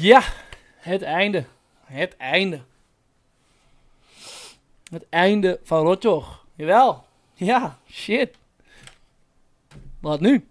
Ja, het einde. Het einde. Het einde van Rotjoch. Jawel. Ja, shit. Wat nu?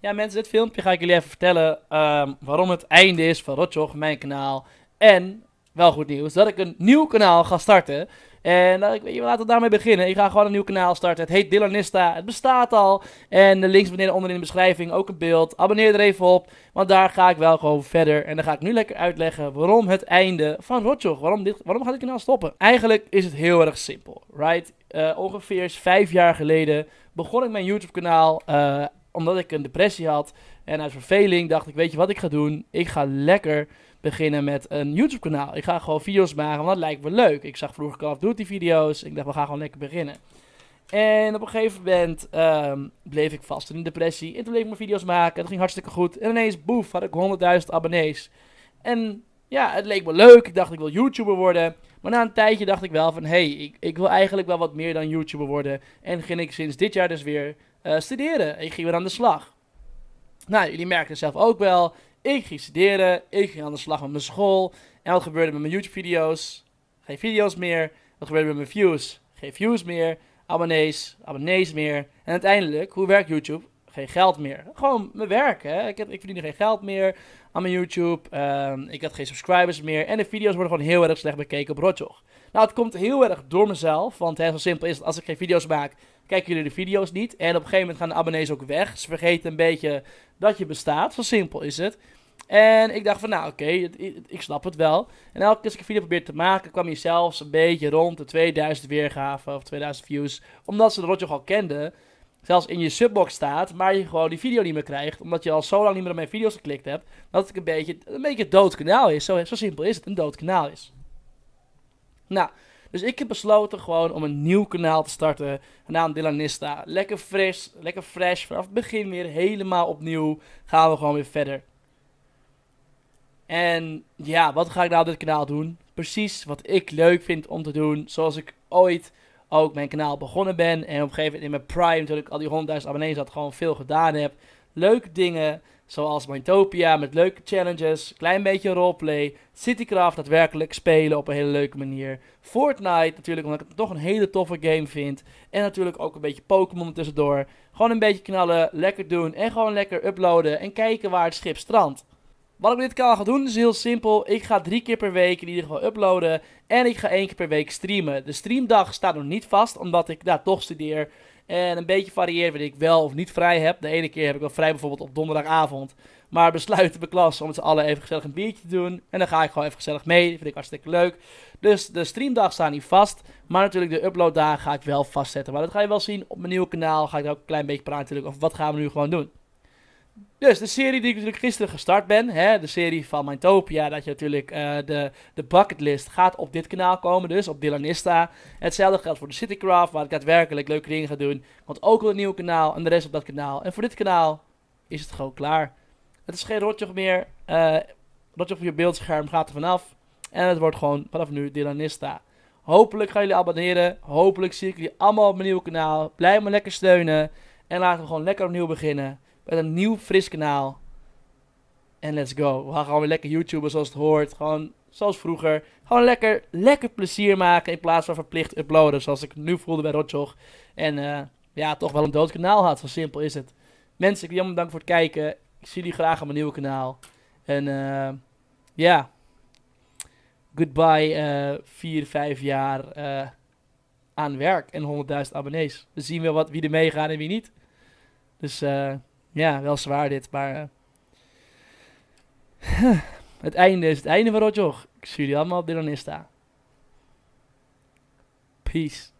Ja mensen, dit filmpje ga ik jullie even vertellen ehm, waarom het einde is van Rotjoch, mijn kanaal. En, wel goed nieuws, dat ik een nieuw kanaal ga starten. En nou, ik weet, laten we daarmee beginnen. Ik ga gewoon een nieuw kanaal starten. Het heet Dylanista. Het bestaat al. En links beneden onder in de beschrijving ook een beeld. Abonneer er even op. Want daar ga ik wel gewoon verder. En dan ga ik nu lekker uitleggen waarom het einde van Rotjoch. Waarom, dit, waarom gaat dit kanaal stoppen? Eigenlijk is het heel erg simpel, right? Eh, ongeveer vijf jaar geleden begon ik mijn YouTube kanaal... Eh, omdat ik een depressie had en uit verveling dacht ik, weet je wat ik ga doen? Ik ga lekker beginnen met een YouTube-kanaal. Ik ga gewoon video's maken, want dat lijkt me leuk. Ik zag vroeger Call of die videos Ik dacht, we gaan gewoon lekker beginnen. En op een gegeven moment ehm, bleef ik vast in een depressie. En toen bleef ik mijn video's maken. Dat ging hartstikke goed. En ineens, boef, had ik 100.000 abonnees. En ja, het leek me leuk. Ik dacht, ik wil YouTuber worden. Maar na een tijdje dacht ik wel van, hé, hey, ik, ik, wil eigenlijk wel wat meer dan YouTuber worden. En ging ik sinds dit jaar dus weer eh, studeren. studeren. Ik ging weer aan de slag. Nou, jullie merken het zelf ook wel. Ik ging studeren, ik ging aan de slag met mijn school. En wat gebeurde met mijn YouTube-video's? Geen video's meer. Wat gebeurde met mijn views? Geen views meer. Abonnees, abonnees meer. En uiteindelijk, hoe werkt YouTube? geen geld meer. Gewoon mijn werk, hè. Ik, heb, ik verdiende geen geld meer aan mijn YouTube. Ehm, ik had geen subscribers meer. En de video's worden gewoon heel erg slecht bekeken op Rotjoch. Nou, het komt heel erg door mezelf. Want hè, zo simpel is het. Als ik geen video's maak, kijken jullie de video's niet. En op een gegeven moment gaan de abonnees ook weg. Ze vergeten een beetje dat je bestaat. Zo simpel is het. En ik dacht van, nou oké, ik snap het wel. En elke keer als ik een video probeerde te maken, kwam je zelfs een beetje rond de 2000 weergaven of 2000 views. Omdat ze de Rotjoch al kenden zelfs in je subbox staat, maar je gewoon die video niet meer krijgt, omdat je al zo lang niet meer op mijn video's geklikt hebt, dat het een beetje een, beetje dood kanaal is. Zo, zo simpel is het, een dood kanaal is. Nou, dus ik heb besloten gewoon om een nieuw kanaal te starten, naam Dylanista. Lekker fris, lekker fresh, vanaf het begin weer helemaal opnieuw gaan we gewoon weer verder. En ja, wat ga ik nou op dit kanaal doen? Precies wat ik leuk vind om te doen, zoals ik ooit ook mijn kanaal begonnen ben. En op een gegeven moment in mijn prime, toen ik al die 100.000 abonnees had, gewoon veel gedaan heb. Leuke dingen, zoals Mytopia met leuke challenges, klein beetje roleplay. Citycraft daadwerkelijk spelen op een hele leuke manier. Fortnite natuurlijk, omdat ik het toch een hele toffe game vind. En natuurlijk ook een beetje Pokémon tussendoor. Gewoon een beetje knallen, lekker doen en gewoon lekker uploaden en kijken waar het schip strandt. Wat ik met dit kanaal ga doen is heel simpel. Ik ga drie keer per week in ieder geval uploaden. En ik ga één keer per week streamen. De streamdag staat nog niet vast, omdat ik daar toch studeer. En een beetje varieer wat ik wel of niet vrij heb. De ene keer heb ik wel vrij bijvoorbeeld op donderdagavond. Maar besluiten mijn klas om met z'n allen even gezellig een biertje te doen. En dan ga ik gewoon even gezellig mee. Dat vind ik hartstikke leuk. Dus de streamdag staat niet vast. Maar natuurlijk de uploaddag ga ik wel vastzetten. Maar dat ga je wel zien op mijn nieuwe kanaal. Ga ik ook een klein beetje praten natuurlijk over wat gaan we nu gewoon doen. Dus de serie die ik natuurlijk gisteren gestart ben, hè, de serie van Mytopia, dat je natuurlijk eh, de, de bucketlist gaat op dit kanaal komen, dus op Dylanista. Hetzelfde geldt voor de Citycraft, waar ik daadwerkelijk leuke dingen ga doen. Want ook wel een nieuw kanaal en de rest op dat kanaal. En voor dit kanaal is het gewoon klaar. Het is geen rotjoch meer. Uh, rotjoch op je beeldscherm gaat er vanaf. En het wordt gewoon vanaf nu Dylanista. Hopelijk gaan jullie abonneren. Hopelijk zie ik jullie allemaal op mijn nieuwe kanaal. Blijf me lekker steunen. En laten we gewoon lekker opnieuw beginnen. Met een nieuw, fris kanaal. En let's go. We gaan gewoon weer lekker YouTuber zoals het hoort. Gewoon zoals vroeger. Gewoon lekker, lekker plezier maken in plaats van verplicht uploaden. Zoals ik nu voelde bij Rotjoch. En eh, ja, toch wel een dood kanaal had. Zo simpel is het. Mensen, ik wil jullie bedanken voor het kijken. Ik zie jullie graag op mijn nieuwe kanaal. En eh, ja, goodbye 4, uh, 5 jaar eh, aan werk en 100.000 abonnees. We zien wel wat, wie er meegaat en wie niet. Dus eh... Ja, wel zwaar dit, maar... Eh, het einde is het einde van Rotjoch. Ik zie jullie allemaal op de Peace.